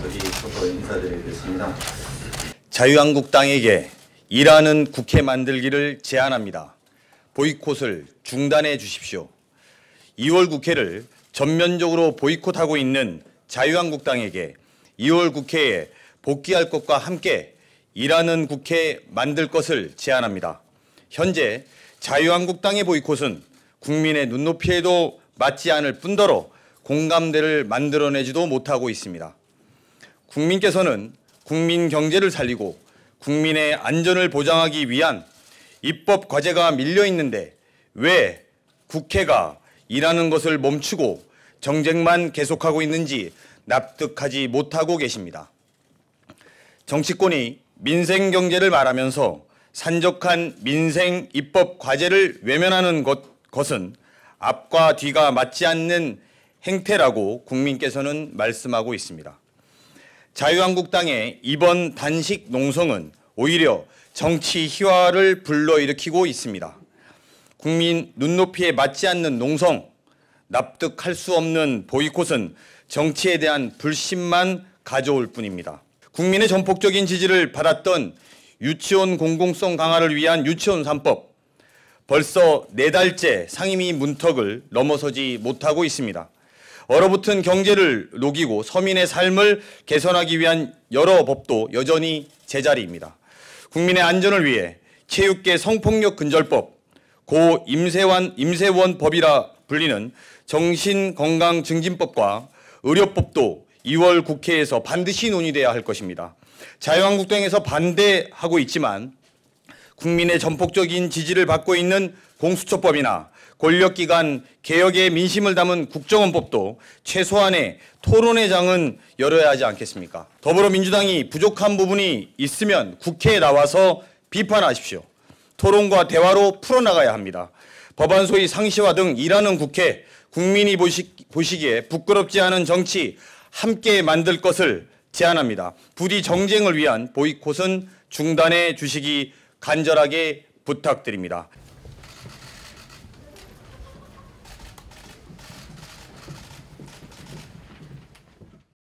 저희 서서 인사드리겠습니다. 자유한국당에게 일하는 국회 만들기를 제안합니다. 보이콧을 중단해 주십시오. 2월 국회를 전면적으로 보이콧하고 있는 자유한국당에게 2월 국회에 복귀할 것과 함께 일하는 국회 만들 것을 제안합니다. 현재 자유한국당의 보이콧은 국민의 눈높이에도 맞지 않을 뿐더러 공감대를 만들어내지도 못하고 있습니다. 국민께서는 국민 경제를 살리고 국민의 안전을 보장하기 위한 입법 과제가 밀려 있는데 왜 국회가 일하는 것을 멈추고 정쟁만 계속하고 있는지 납득하지 못하고 계십니다. 정치권이 민생 경제를 말하면서 산적한 민생 입법 과제를 외면하는 것, 것은 앞과 뒤가 맞지 않는 행태라고 국민께서는 말씀하고 있습니다. 자유한국당의 이번 단식 농성은 오히려 정치 희화를 불러일으키고 있습니다. 국민 눈높이에 맞지 않는 농성, 납득할 수 없는 보이콧은 정치에 대한 불신만 가져올 뿐입니다. 국민의 전폭적인 지지를 받았던 유치원 공공성 강화를 위한 유치원 3법 벌써 네 달째 상임위 문턱을 넘어서지 못하고 있습니다. 얼어붙은 경제를 녹이고 서민의 삶을 개선하기 위한 여러 법도 여전히 제자리입니다. 국민의 안전을 위해 체육계 성폭력 근절법, 고 임세환 임세원 법이라 불리는 정신건강증진법과 의료법도 2월 국회에서 반드시 논의되어야할 것입니다. 자유한국당에서 반대하고 있지만 국민의 전폭적인 지지를 받고 있는 공수처법이나 권력기관 개혁의 민심을 담은 국정원법도 최소한의 토론의 장은 열어야 하지 않겠습니까? 더불어민주당이 부족한 부분이 있으면 국회에 나와서 비판하십시오. 토론과 대화로 풀어나가야 합니다. 법안 소위 상시화 등 일하는 국회, 국민이 보시, 기에 부끄럽지 않은 정치 함께 만들 것을 제안합니다. 부디 정쟁을 위한 보이콧은 중단해 주시기 간절하게 부탁드립니다.